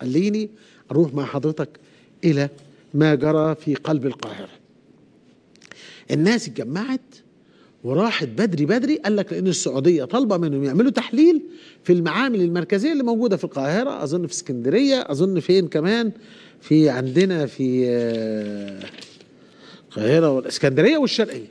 خليني أروح مع حضرتك إلى ما جرى في قلب القاهرة الناس اتجمعت وراحت بدري بدري قال لك لان السعوديه طالبه منهم يعملوا تحليل في المعامل المركزيه اللي موجوده في القاهره اظن في اسكندريه اظن فين كمان في عندنا في آه، القاهره والاسكندريه والشرقيه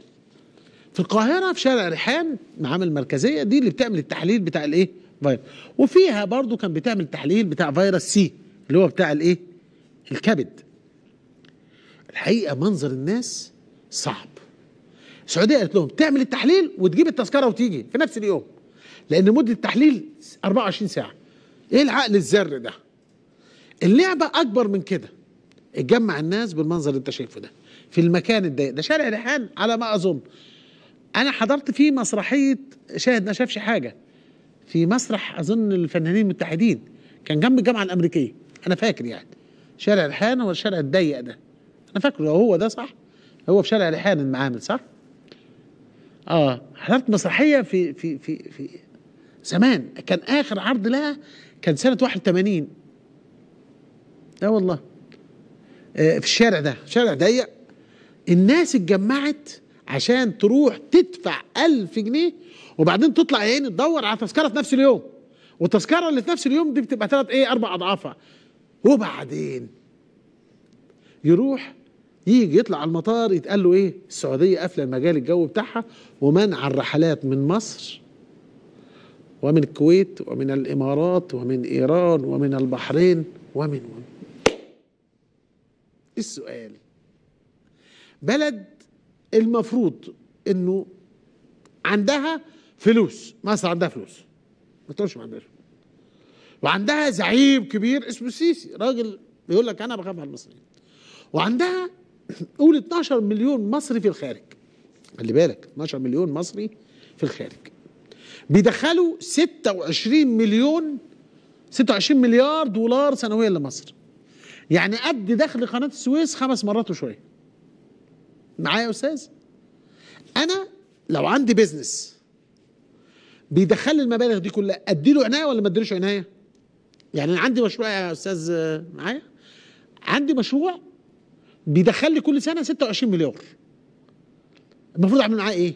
في القاهره في شارع ريحان معامل مركزيه دي اللي بتعمل التحليل بتاع الايه فيروس طيب. وفيها برضو كان بتعمل تحليل بتاع فيروس سي اللي هو بتاع الايه الكبد الحقيقه منظر الناس صعب السعوديه قالت لهم تعمل التحليل وتجيب التذكره وتيجي في نفس اليوم لان مده التحليل 24 ساعه ايه العقل الذري ده اللعبه اكبر من كده اتجمع الناس بالمنظر اللي انت شايفه ده في المكان الضيق ده شارع ريحان على ما اظن انا حضرت فيه مسرحيه شاهد ما شافش حاجه في مسرح اظن الفنانين المتحدين كان جنب الجامعه الامريكيه انا فاكر يعني شارع ريحان هو الشارع الضيق ده انا فاكره هو ده صح هو في شارع ريحان المعامل صح اه حضرت مسرحيه في في في في زمان كان اخر عرض لها كان سنه 81 اه والله آه في الشارع ده شارع ضيق الناس اتجمعت عشان تروح تدفع ألف جنيه وبعدين تطلع يا عيني تدور على تذكرة في نفس اليوم والتذكرة اللي في نفس اليوم دي بتبقى ثلاث ايه أربع أضعافها وبعدين يروح يجي يطلع على المطار يتقال له ايه السعودية قافلة المجال الجوي بتاعها ومنع الرحلات من مصر ومن الكويت ومن الإمارات ومن إيران ومن البحرين ومن ومن إيه السؤال بلد المفروض انه عندها فلوس مصر عندها فلوس ما تقولش ما عندهاش وعندها زعيم كبير اسمه السيسي راجل بيقول لك انا بخاف على المصريين وعندها قول 12 مليون مصري في الخارج خلي بالك 12 مليون مصري في الخارج بيدخلوا 26 مليون 26 مليار دولار سنويا لمصر يعني قد دخل قناه السويس خمس مرات وشويه معايا يا استاذ انا لو عندي بيزنس بيدخل المبالغ دي كلها اديله عنايه ولا ما اديلوش عنايه يعني انا عندي مشروع يا استاذ معايا عندي مشروع بيدخل لي كل سنه 26 مليار المفروض اعمل معاه ايه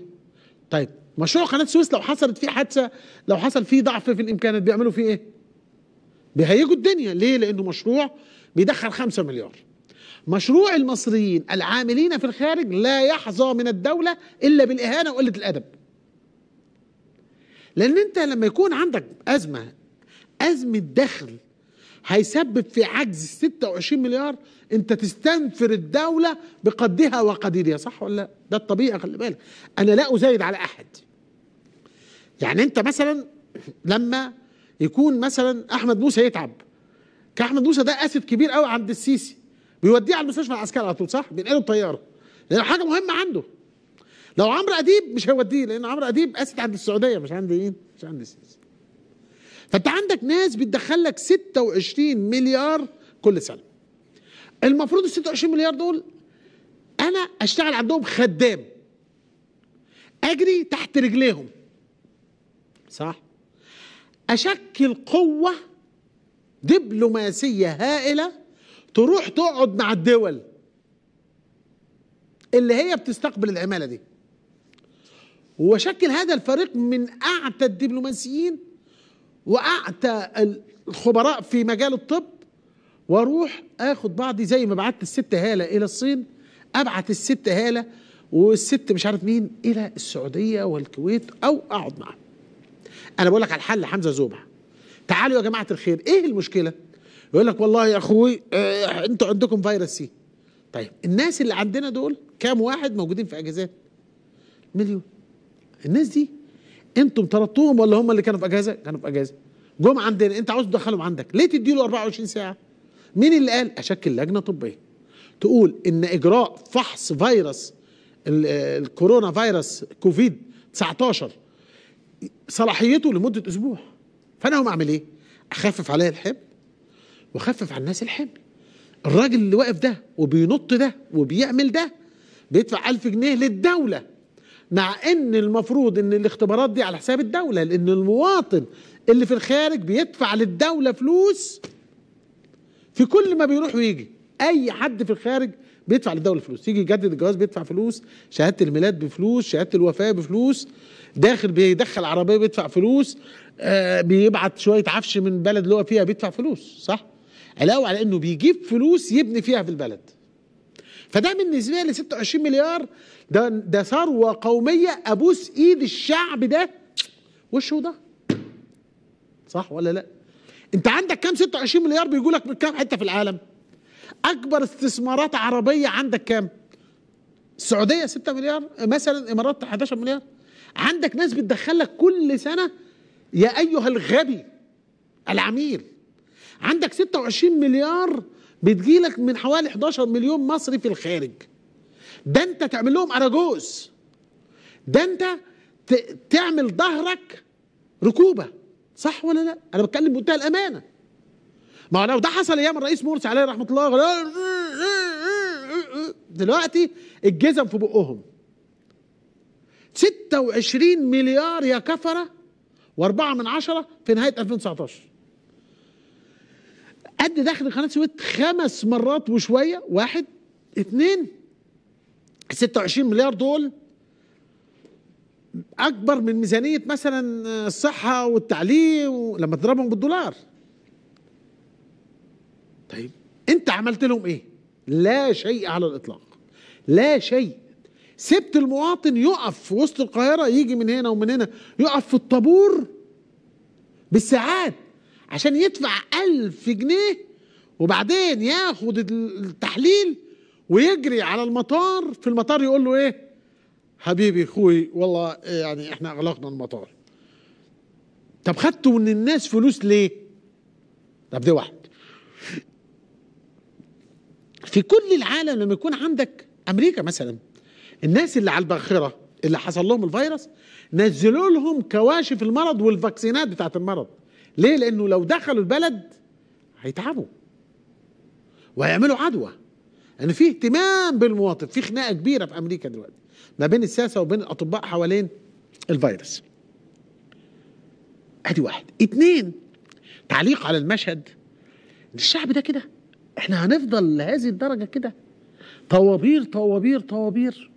طيب مشروع قناه السويس لو حصلت فيه حادثه لو حصل فيه ضعف في الامكانات بيعملوا فيه ايه بيهيجوا الدنيا ليه لانه مشروع بيدخل 5 مليار مشروع المصريين العاملين في الخارج لا يحظى من الدولة إلا بالإهانة وقلة الأدب لأن أنت لما يكون عندك أزمة أزمة دخل هيسبب في عجز 26 مليار انت تستنفر الدولة بقدها وقديرها صح ولا لا ده الطبيعي خلي بالك انا لا ازايد على احد يعني انت مثلا لما يكون مثلا احمد موسى يتعب كاحمد موسى ده اسد كبير قوي عند السيسي بيوديه على المستشفى العسكري على طول صح بينقله الطياره لان حاجه مهمه عنده لو عمرو اديب مش هيوديه لان عمرو اديب قاست عند السعوديه مش عند ايه مش عند السيسي فانت عندك ناس بتدخل لك 26 مليار كل سنه المفروض ال 26 مليار دول انا اشتغل عندهم خدام اجري تحت رجليهم صح اشكل قوه دبلوماسيه هائله تروح تقعد مع الدول اللي هي بتستقبل العماله دي وشكل هذا الفريق من اعتى الدبلوماسيين واعتى الخبراء في مجال الطب واروح اخد بعضي زي ما بعت الست هاله الى الصين ابعت الست هاله والست مش عارف مين الى السعوديه والكويت او اقعد معاهم انا بقول لك على الحل حمزه زوبع تعالوا يا جماعه الخير ايه المشكله يقول لك والله يا اخوي اه انتوا عندكم فيروس سي طيب الناس اللي عندنا دول كام واحد موجودين في اجازات مليون الناس دي انتم طردتوهم ولا هم اللي كانوا في اجازه كانوا في اجازه جم عندنا انت عاوز تدخلهم عندك ليه تديله 24 ساعه مين اللي قال اشكل لجنه طبيه تقول ان اجراء فحص فيروس آه، الكورونا فيروس كوفيد 19 صلاحيته لمده اسبوع فانا هم اعمل ايه اخفف عليه الحمل وخفف على الناس الحمل الراجل اللي واقف ده وبينط ده وبيعمل ده بيدفع ألف جنيه للدولة مع ان المفروض ان الاختبارات دي على حساب الدولة لان المواطن اللي في الخارج بيدفع للدولة فلوس في كل ما بيروح ويجي اي حد في الخارج بيدفع للدولة فلوس يجي يجدد الجواز بيدفع فلوس شهادة الميلاد بفلوس شهادة الوفاة بفلوس داخل بيدخل عربية بيدفع فلوس آه بيبعت شوية عفش من بلد اللي هو فيها بيدفع فلوس صح؟ علاوه على انه بيجيب فلوس يبني فيها في البلد فده بالنسبه لي 26 مليار ده ده ثروه قوميه ابوس ايد الشعب ده وشه ده صح ولا لا انت عندك كام 26 مليار بيجوا لك من كام حته في العالم اكبر استثمارات عربيه عندك كام السعوديه 6 مليار مثلا الامارات 11 مليار عندك ناس بتدخلك كل سنه يا ايها الغبي العميل عندك 26 مليار بتجيلك من حوالي 11 مليون مصري في الخارج ده انت تعمل لهم اراجوز ده انت تعمل ظهرك ركوبه صح ولا لا انا بتكلم بمنتهى الامانه ما لو ده حصل ايام الرئيس مرسي عليه رحمه الله دلوقتي الجزم في بقهم 26 مليار يا كفره واربعة من عشرة في نهاية 2019 قد دخل قناه السويس خمس مرات وشويه واحد اتنين 26 مليار دول اكبر من ميزانيه مثلا الصحه والتعليم لما تضربهم بالدولار طيب انت عملت لهم ايه لا شيء على الاطلاق لا شيء سبت المواطن يقف في وسط القاهره يجي من هنا ومن هنا يقف في الطابور بالساعات عشان يدفع ألف جنيه وبعدين ياخد التحليل ويجري على المطار في المطار يقول له ايه حبيبي اخوي والله إيه يعني احنا اغلقنا المطار طب خدتوا من الناس فلوس ليه طب دي واحد في كل العالم لما يكون عندك امريكا مثلا الناس اللي على الباخره اللي حصل لهم الفيروس نزلوا لهم كواشف المرض والفاكسينات بتاعت المرض ليه لانه لو دخلوا البلد هيتعبوا وهيعملوا عدوى لان يعني في اهتمام بالمواطن في خناقه كبيره في امريكا دلوقتي ما بين الساسه وبين الاطباء حوالين الفيروس ادي واحد اتنين تعليق على المشهد الشعب ده كده احنا هنفضل لهذه الدرجه كده طوابير طوابير طوابير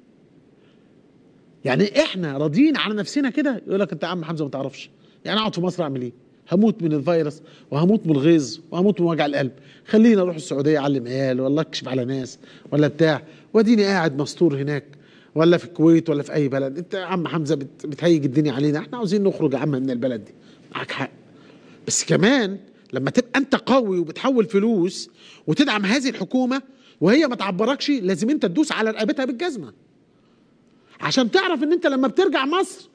يعني احنا راضيين على نفسنا كده يقول لك انت يا عم حمزه ما تعرفش يعني اقعد في مصر اعمل ايه هموت من الفيروس وهموت من الغيظ وهموت من وجع القلب خلينا اروح السعوديه اعلم عيال ولا اكشف على ناس ولا بتاع واديني قاعد مستور هناك ولا في الكويت ولا في اي بلد انت يا عم حمزه بتهيج الدنيا علينا احنا عاوزين نخرج يا عم من البلد دي معاك حق بس كمان لما تبقى انت قوي وبتحول فلوس وتدعم هذه الحكومه وهي ما تعبركش لازم انت تدوس على رقبتها بالجزمه عشان تعرف ان انت لما بترجع مصر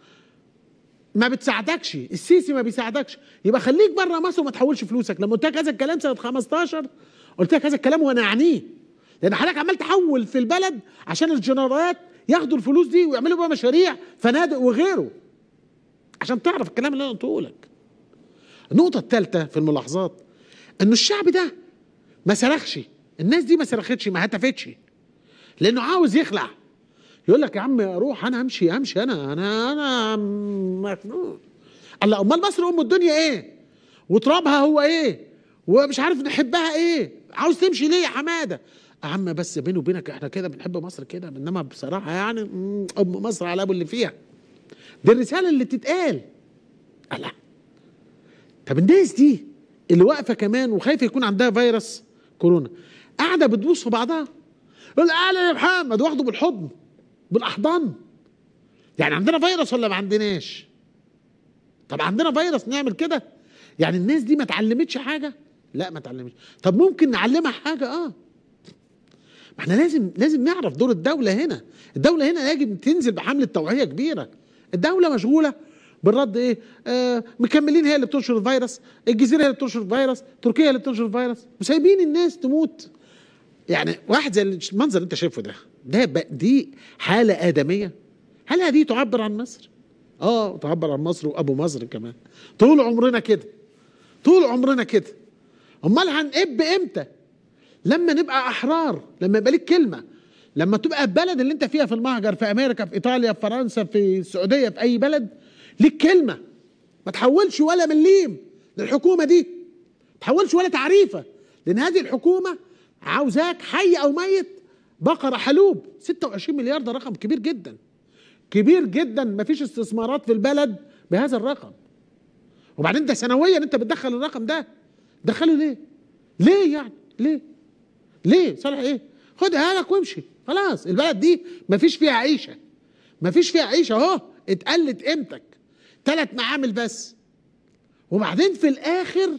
ما بتساعدكش السيسي ما بيساعدكش يبقى خليك بره مصر وما تحولش فلوسك لما قلت لك هذا الكلام سنه 15 قلت لك هذا الكلام وانا اعنيه لان حضرتك عمال تحول في البلد عشان الجنرالات ياخدوا الفلوس دي ويعملوا بقى مشاريع فنادق وغيره عشان تعرف الكلام اللي انا قلته لك النقطه الثالثه في الملاحظات انه الشعب ده ما صرخش الناس دي ما صرختش ما هتفتش لانه عاوز يخلع يقول لك يا عم اروح انا امشي امشي انا انا انا مخنوق الله امال مصر ام الدنيا ايه وترابها هو ايه ومش عارف نحبها ايه عاوز تمشي ليه يا حماده يا عم بس بيني وبينك احنا كده بنحب مصر كده انما بصراحه يعني ام مصر على ابو اللي فيها دي الرساله اللي بتتقال الله طب الناس دي اللي واقفه كمان وخايفه يكون عندها فيروس كورونا قاعده بتبوس في بعضها يقول اهلا يا محمد واخده بالحضن بالاحضان يعني عندنا فيروس ولا ما عندناش طب عندنا فيروس نعمل كده يعني الناس دي ما اتعلمتش حاجه لا ما اتعلمتش طب ممكن نعلمها حاجه اه ما احنا لازم لازم نعرف دور الدوله هنا الدوله هنا يجب تنزل بحمله توعيه كبيره الدوله مشغوله بالرد ايه آه مكملين هي اللي بتنشر الفيروس الجزيره هي اللي بتنشر الفيروس تركيا هي اللي بتنشر الفيروس وسايبين الناس تموت يعني واحد زي المنظر اللي انت شايفه ده ده دي حالة آدمية هل هذه تعبر عن مصر؟ اه تعبر عن مصر وابو مصر كمان طول عمرنا كده طول عمرنا كده امال هنقب امتى لما نبقى احرار لما يبقى ليك كلمه لما تبقى البلد اللي انت فيها في المهجر في امريكا في ايطاليا في فرنسا في السعوديه في اي بلد ليك كلمه ما تحولش ولا مليم للحكومه دي ما تحولش ولا تعريفه لان هذه الحكومه عاوزاك حي او ميت بقرة حلوب 26 مليار ده رقم كبير جدا كبير جدا مفيش استثمارات في البلد بهذا الرقم وبعدين ده سنويا انت بتدخل الرقم ده دخله ليه ليه يعني ليه ليه صالح ايه خدها لك وامشي خلاص البلد دي مفيش فيها عيشه مفيش فيها عيشه اهو اتقلت قيمتك ثلاث معامل بس وبعدين في الاخر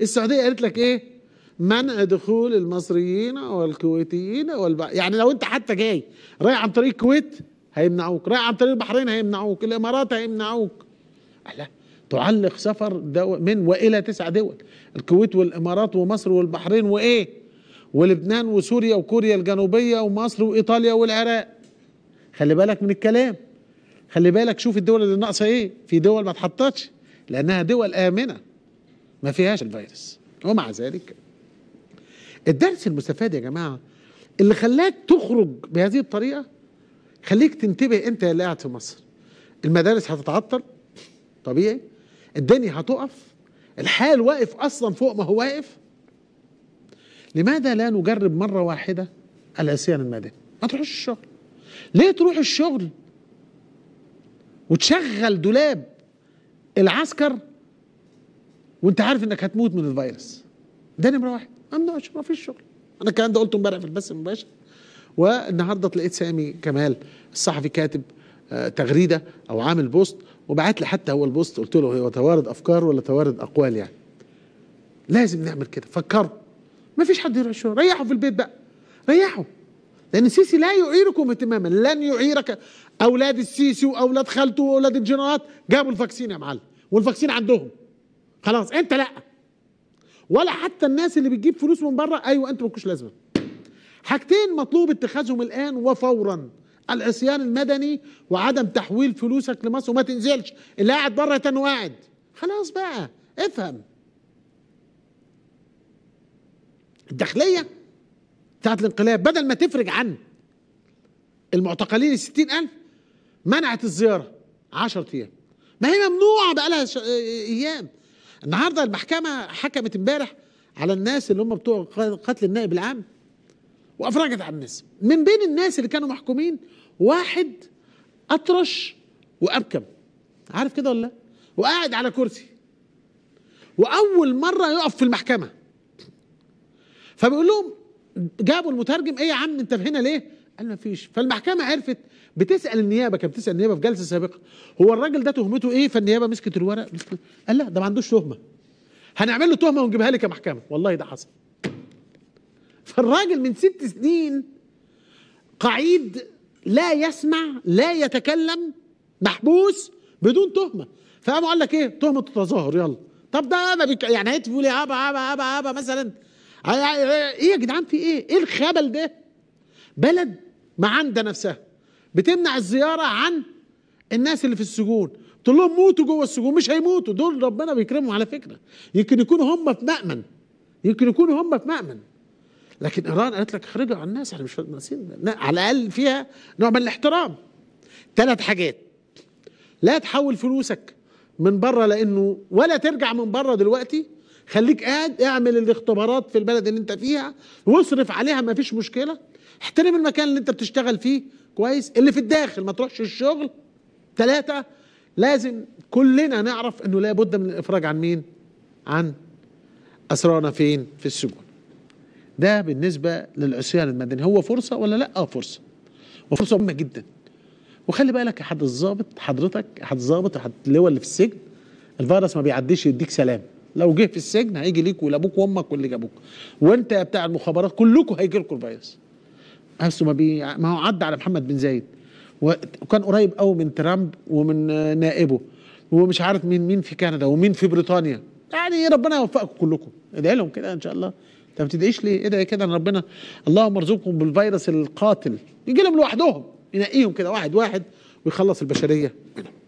السعوديه قالت لك ايه منع دخول المصريين والكويتيين الب... يعني لو انت حتى جاي رايح عن طريق الكويت هيمنعوك رايح عن طريق البحرين هيمنعوك الامارات هيمنعوك لا تعلق سفر دو... من والى تسع دول الكويت والامارات ومصر والبحرين وايه ولبنان وسوريا وكوريا الجنوبيه ومصر وايطاليا والعراق خلي بالك من الكلام خلي بالك شوف الدول اللي ناقصه ايه في دول ما اتحطتش لانها دول امنه ما فيهاش الفيروس ومع ذلك الدرس المستفاد يا جماعه اللي خلاك تخرج بهذه الطريقه خليك تنتبه انت اللي قاعد في مصر المدارس هتتعطل طبيعي الدنيا هتقف الحال واقف اصلا فوق ما هو واقف لماذا لا نجرب مره واحده العصيان المدني ما تروحش الشغل ليه تروح الشغل وتشغل دولاب العسكر وانت عارف انك هتموت من الفيروس ده نمره واحد امن ما فيش شغل انا الكلام ده قلته امبارح في البث المباشر والنهارده تلاقيت سامي كمال الصحفي كاتب آه، تغريده او عامل بوست وبعت لي حتى هو البوست قلت له هو توارد افكار ولا توارد اقوال يعني لازم نعمل كده فكروا ما فيش حد يروح الشغل ريحوا في البيت بقى ريحوا لان السيسي لا يعيركم اهتماما لن يعيرك اولاد السيسي واولاد خالته واولاد الجنرالات جابوا الفاكسين يا معلم والفاكسين عندهم خلاص انت لا ولا حتى الناس اللي بتجيب فلوس من بره ايوه انتوا مالكوش لازمه حاجتين مطلوب اتخاذهم الان وفورا العصيان المدني وعدم تحويل فلوسك لمصر وما تنزلش اللي قاعد بره تاني قاعد خلاص بقى افهم الداخليه بتاعت الانقلاب بدل ما تفرج عن المعتقلين ال 60000 منعت الزياره 10 ايام ما هي ممنوعه بقى لها آه، آه، ايام النهارده المحكمه حكمت امبارح على الناس اللي هم بتوع قتل النائب العام وافرجت على الناس من بين الناس اللي كانوا محكومين واحد اطرش وابكم عارف كده ولا وقاعد على كرسي واول مره يقف في المحكمه فبيقول لهم جابوا المترجم ايه يا عم انت هنا ليه قال ما فيش فالمحكمه عرفت بتسال النيابه كانت بتسال النيابه في جلسه سابقه هو الراجل ده تهمته ايه فالنيابه مسكت الورق مسكت قال لا ده ما عندوش تهمه هنعمل له تهمه ونجيبها لك يا محكمه والله ده حصل فالراجل من ست سنين قعيد لا يسمع لا يتكلم محبوس بدون تهمه فقاموا قال لك ايه تهمه التظاهر يلا طب ده ما بيك... يعني هيتفقوا يقول إيه؟ ابا ابا ابا ابا مثلا ايه يا جدعان في ايه ايه الخبل ده بلد ما عندها نفسها بتمنع الزيارة عن الناس اللي في السجون تقول لهم موتوا جوه السجون مش هيموتوا دول ربنا بيكرمهم على فكرة يمكن يكونوا هم في مأمن يمكن يكونوا هم في مأمن لكن إيران قالت لك اخرجوا عن الناس احنا مش ناسين على الأقل فيها نوع من الاحترام ثلاث حاجات لا تحول فلوسك من بره لانه ولا ترجع من بره دلوقتي خليك قاعد اعمل الاختبارات في البلد اللي انت فيها واصرف عليها ما فيش مشكله احترم المكان اللي انت بتشتغل فيه كويس اللي في الداخل ما تروحش الشغل ثلاثة لازم كلنا نعرف انه لابد من الافراج عن مين عن اسرانا فين في السجون ده بالنسبة للعصيان المدني هو فرصة ولا لا اه فرصة وفرصة مهمة جدا وخلي بالك احد الظابط حضرتك احد الظابط احد اللواء اللي في السجن الفيروس ما بيعديش يديك سلام لو جه في السجن هيجي ليك ولابوك وامك واللي جابوك وانت يا بتاع المخابرات كلكم هيجي لكم الفيروس حسوا ما بي ما هو عدى على محمد بن زايد وكان قريب قوي من ترامب ومن نائبه ومش عارف مين مين في كندا ومين في بريطانيا يعني ربنا يوفقكم كلكم ادعي لهم كده ان شاء الله انت ما بتدعيش ليه ادعي كده ان ربنا اللهم ارزقكم بالفيروس القاتل يجي لهم لوحدهم ينقيهم كده واحد واحد ويخلص البشريه منهم